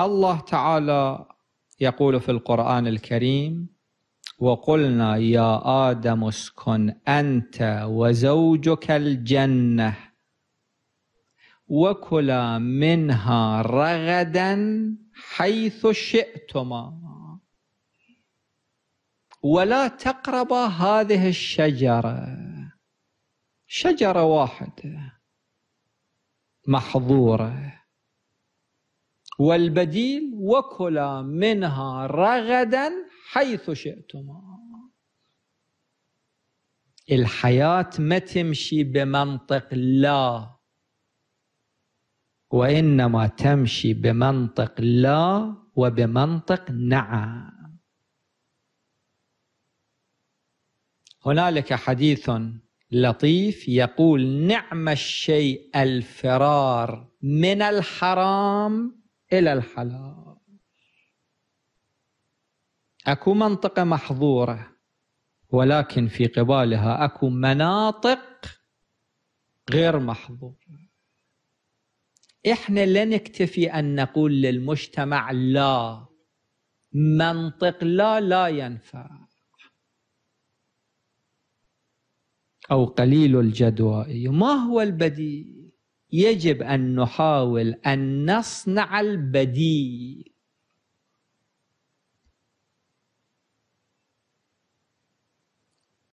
الله تعالى يقول في القرآن الكريم وقلنا يا آدم اسكن أنت وزوجك الجنة وكلا منها رغدا حيث شئتما ولا تقربا هذه الشجرة شجرة واحدة محظورة والبديل وكلا منها رغدا حيث شئتما الحياة ما تمشي بمنطق لا وإنما تمشي بمنطق لا وبمنطق نعم هنالك حديث لطيف يقول نعم الشيء الفرار من الحرام إلى الحلال أكو منطقة محظورة ولكن في قبالها أكو مناطق غير محظورة إحنا لا نكتفي أن نقول للمجتمع لا منطق لا لا ينفع أو قليل الجدوى أيوة، ما هو البديل يجب أن نحاول أن نصنع البديل